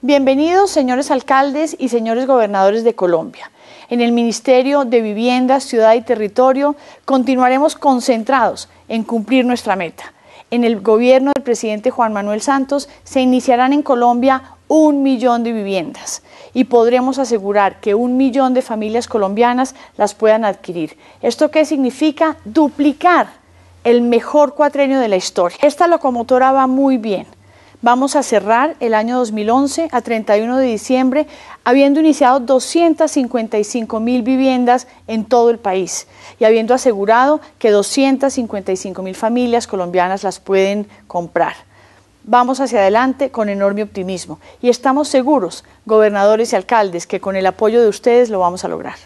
Bienvenidos, señores alcaldes y señores gobernadores de Colombia. En el Ministerio de Vivienda, Ciudad y Territorio continuaremos concentrados en cumplir nuestra meta. En el gobierno del presidente Juan Manuel Santos se iniciarán en Colombia un millón de viviendas y podremos asegurar que un millón de familias colombianas las puedan adquirir. ¿Esto qué significa? Duplicar el mejor cuatrenio de la historia. Esta locomotora va muy bien Vamos a cerrar el año 2011 a 31 de diciembre, habiendo iniciado 255 mil viviendas en todo el país y habiendo asegurado que 255 mil familias colombianas las pueden comprar. Vamos hacia adelante con enorme optimismo y estamos seguros, gobernadores y alcaldes, que con el apoyo de ustedes lo vamos a lograr.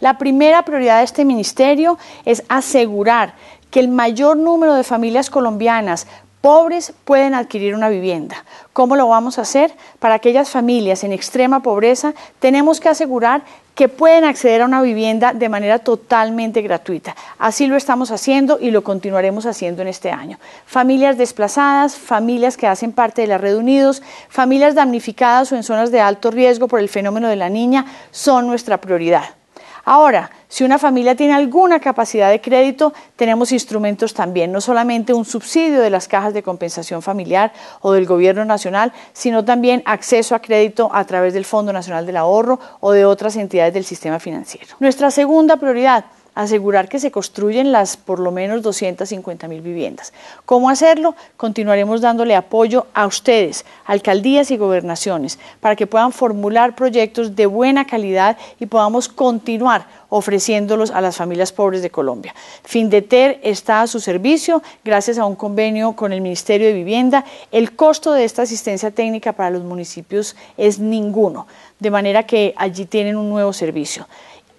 La primera prioridad de este ministerio es asegurar que el mayor número de familias colombianas pobres pueden adquirir una vivienda. ¿Cómo lo vamos a hacer? Para aquellas familias en extrema pobreza tenemos que asegurar que pueden acceder a una vivienda de manera totalmente gratuita. Así lo estamos haciendo y lo continuaremos haciendo en este año. Familias desplazadas, familias que hacen parte de la Red Unidos, familias damnificadas o en zonas de alto riesgo por el fenómeno de la niña son nuestra prioridad. Ahora, si una familia tiene alguna capacidad de crédito, tenemos instrumentos también, no solamente un subsidio de las cajas de compensación familiar o del gobierno nacional, sino también acceso a crédito a través del Fondo Nacional del Ahorro o de otras entidades del sistema financiero. Nuestra segunda prioridad asegurar que se construyen las por lo menos 250 mil viviendas. ¿Cómo hacerlo? Continuaremos dándole apoyo a ustedes, alcaldías y gobernaciones, para que puedan formular proyectos de buena calidad y podamos continuar ofreciéndolos a las familias pobres de Colombia. Findeter está a su servicio gracias a un convenio con el Ministerio de Vivienda. El costo de esta asistencia técnica para los municipios es ninguno, de manera que allí tienen un nuevo servicio.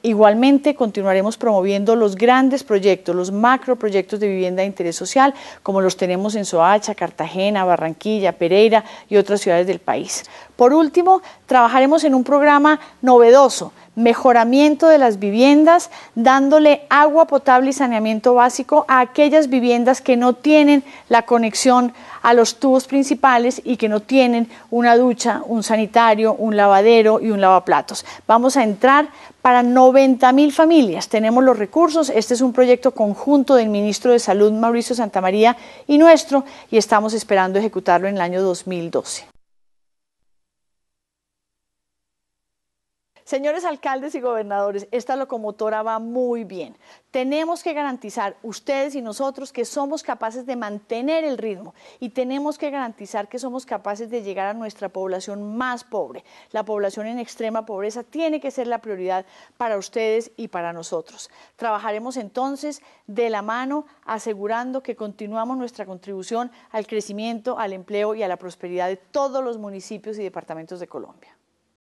Igualmente, continuaremos promoviendo los grandes proyectos, los macro proyectos de vivienda de interés social, como los tenemos en Soacha, Cartagena, Barranquilla, Pereira y otras ciudades del país. Por último, trabajaremos en un programa novedoso mejoramiento de las viviendas, dándole agua potable y saneamiento básico a aquellas viviendas que no tienen la conexión a los tubos principales y que no tienen una ducha, un sanitario, un lavadero y un lavaplatos. Vamos a entrar para 90 mil familias. Tenemos los recursos. Este es un proyecto conjunto del ministro de Salud, Mauricio Santamaría, y nuestro, y estamos esperando ejecutarlo en el año 2012. Señores alcaldes y gobernadores, esta locomotora va muy bien. Tenemos que garantizar, ustedes y nosotros, que somos capaces de mantener el ritmo y tenemos que garantizar que somos capaces de llegar a nuestra población más pobre. La población en extrema pobreza tiene que ser la prioridad para ustedes y para nosotros. Trabajaremos entonces de la mano asegurando que continuamos nuestra contribución al crecimiento, al empleo y a la prosperidad de todos los municipios y departamentos de Colombia.